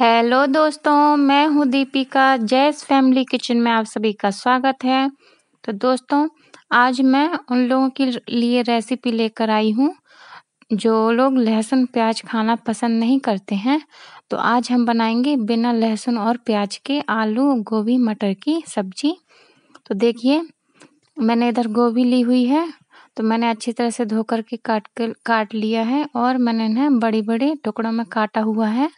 hello दोस्तों मैं हूँ दीपिका जैस फैमिली किचन में आप सभी का स्वागत है तो दोस्तों आज मैं उन लोगों के लिए रेसिपी लेकर आई हूँ जो लोग लहसुन प्याज खाना पसंद नहीं करते हैं तो आज हम बनाएंगे बिना लहसुन और प्याज के आलू गोभी मटर की सब्जी तो देखिए मैंने इधर गोभी ली हुई है तो मैंने अच्छी तरह से धोकर के काट कर काट लिया है और मैंने इन्हें बड़े बड़े टुकड़ों में काटा हुआ है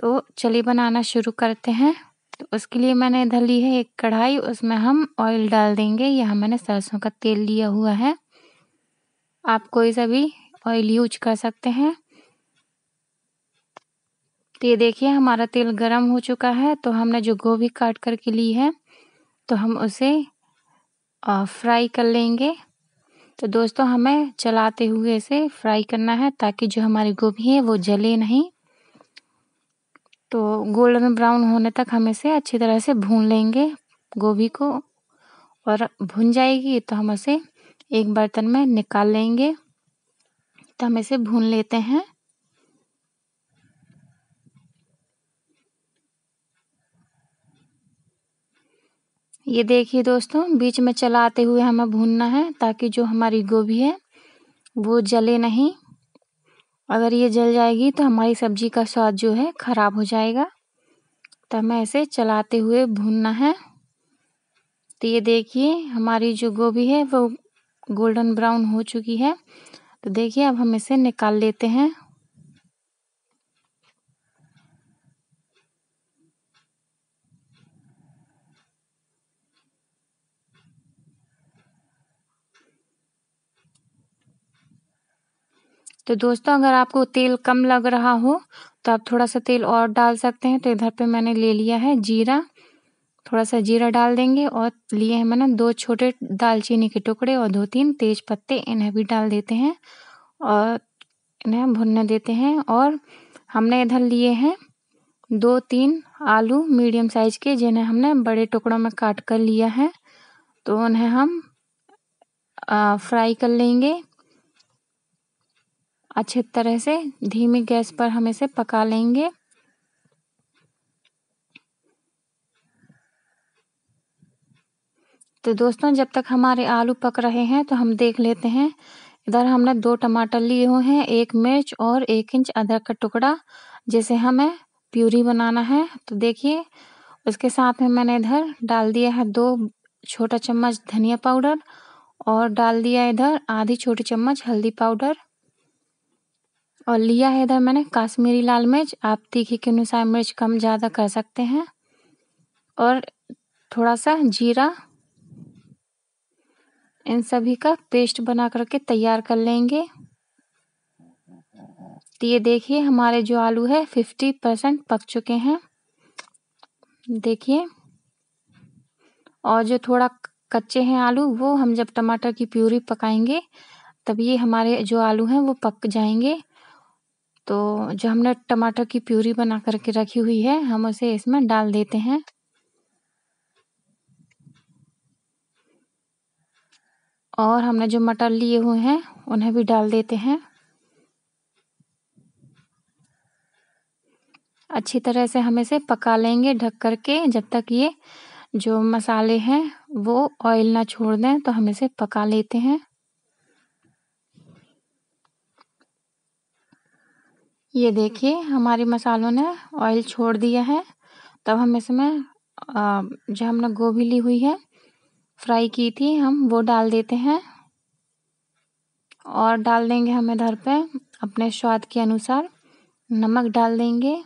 तो चलिए बनाना शुरू करते हैं तो उसके लिए मैंने इधर ली है एक कढ़ाई उसमें हम ऑयल डाल देंगे यहाँ मैंने सरसों का तेल लिया हुआ है आप कोई सा भी ऑयल यूज कर सकते हैं तो ये देखिए हमारा तेल गरम हो चुका है तो हमने जो गोभी काट करके ली है तो हम उसे फ्राई कर लेंगे तो दोस्तों हमें चलाते हुए इसे फ्राई करना है ताकि जो हमारी गोभी है वो जले नहीं तो गोल्डन ब्राउन होने तक हम इसे अच्छी तरह से भून लेंगे गोभी को और भुन जाएगी तो हम इसे एक बर्तन में निकाल लेंगे तो हम इसे भून लेते हैं ये देखिए दोस्तों बीच में चलाते हुए हमें भूनना है ताकि जो हमारी गोभी है वो जले नहीं अगर ये जल जाएगी तो हमारी सब्जी का स्वाद जो है ख़राब हो जाएगा तो हमें इसे चलाते हुए भूनना है तो ये देखिए हमारी जो गोभी है वो गोल्डन ब्राउन हो चुकी है तो देखिए अब हम इसे निकाल लेते हैं तो दोस्तों अगर आपको तेल कम लग रहा हो तो आप थोड़ा सा तेल और डाल सकते हैं तो इधर पे मैंने ले लिया है जीरा थोड़ा सा जीरा डाल देंगे और लिए हैं मैंने दो छोटे दालचीनी के टुकड़े और दो तीन तेज पत्ते इन्हें भी डाल देते हैं और इन्हें भुनने देते हैं और हमने इधर लिए हैं दो तीन आलू मीडियम साइज़ के जिन्हें हमने बड़े टुकड़ों में काट कर लिया है तो उन्हें हम फ्राई कर लेंगे अच्छे तरह से धीमी गैस पर हम इसे पका लेंगे तो दोस्तों जब तक हमारे आलू पक रहे हैं तो हम देख लेते हैं इधर हमने दो टमाटर लिए हुए हैं एक मिर्च और एक इंच अदरक का टुकड़ा जिसे हमें प्यूरी बनाना है तो देखिए उसके साथ में मैंने इधर डाल दिया है दो छोटा चम्मच धनिया पाउडर और डाल दिया इधर आधी छोटी चम्मच हल्दी पाउडर और लिया है इधर मैंने काश्मीरी लाल मिर्च आप तीखे के अनुसार मिर्च कम ज़्यादा कर सकते हैं और थोड़ा सा जीरा इन सभी का पेस्ट बना करके तैयार कर लेंगे तो ये देखिए हमारे जो आलू है फिफ्टी परसेंट पक चुके हैं देखिए और जो थोड़ा कच्चे हैं आलू वो हम जब टमाटर की प्यूरी पकाएंगे तब ये हमारे जो आलू हैं वो पक जाएंगे तो जो हमने टमाटर की प्यूरी बना करके रखी हुई है हम उसे इसमें डाल देते हैं और हमने जो मटर लिए हुए हैं उन्हें भी डाल देते हैं अच्छी तरह से हम इसे पका लेंगे ढक करके जब तक ये जो मसाले हैं वो ऑयल ना छोड़ दें तो हम इसे पका लेते हैं ये देखिए हमारे मसालों ने ऑयल छोड़ दिया है तब हम इसमें जो हमने गोभी ली हुई है फ्राई की थी हम वो डाल देते हैं और डाल देंगे हम इधर पे अपने स्वाद के अनुसार नमक डाल देंगे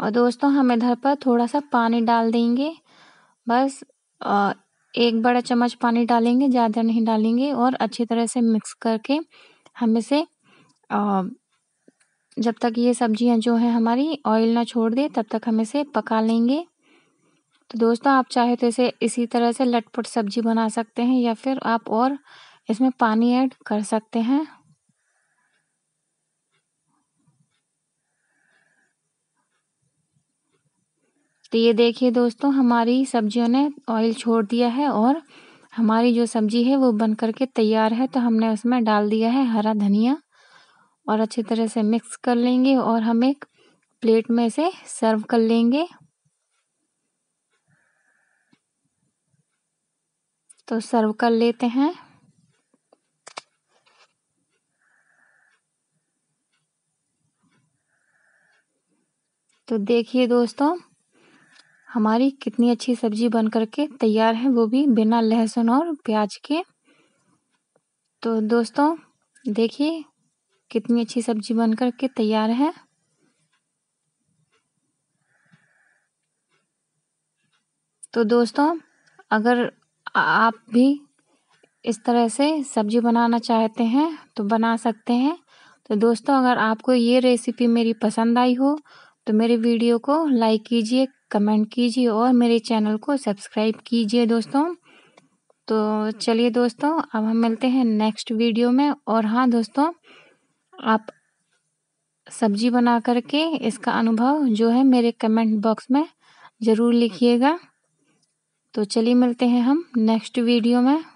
और दोस्तों हम इधर पर थोड़ा सा पानी डाल देंगे बस एक बड़ा चम्मच पानी डालेंगे ज़्यादा नहीं डालेंगे और अच्छी तरह से मिक्स करके हम इसे जब तक ये सब्जियां जो हैं हमारी ऑयल ना छोड़ दे तब तक हम इसे पका लेंगे तो दोस्तों आप चाहे तो इसे इसी तरह से लटपट सब्जी बना सकते हैं या फिर आप और इसमें पानी ऐड कर सकते हैं तो ये देखिए दोस्तों हमारी सब्जियों ने ऑयल छोड़ दिया है और हमारी जो सब्जी है वो बन करके तैयार है तो हमने उसमें डाल दिया है हरा धनिया और अच्छी तरह से मिक्स कर लेंगे और हम एक प्लेट में से सर्व कर लेंगे तो सर्व कर लेते हैं तो देखिए दोस्तों हमारी कितनी अच्छी सब्जी बन करके तैयार है वो भी बिना लहसुन और प्याज के तो दोस्तों देखिए कितनी अच्छी सब्जी बन करके तैयार है तो दोस्तों अगर आप भी इस तरह से सब्जी बनाना चाहते हैं तो बना सकते हैं तो दोस्तों अगर आपको ये रेसिपी मेरी पसंद आई हो तो मेरे वीडियो को लाइक कीजिए कमेंट कीजिए और मेरे चैनल को सब्सक्राइब कीजिए दोस्तों तो चलिए दोस्तों अब हम मिलते हैं नेक्स्ट वीडियो में और हाँ दोस्तों आप सब्जी बना करके इसका अनुभव जो है मेरे कमेंट बॉक्स में ज़रूर लिखिएगा तो चलिए मिलते हैं हम नेक्स्ट वीडियो में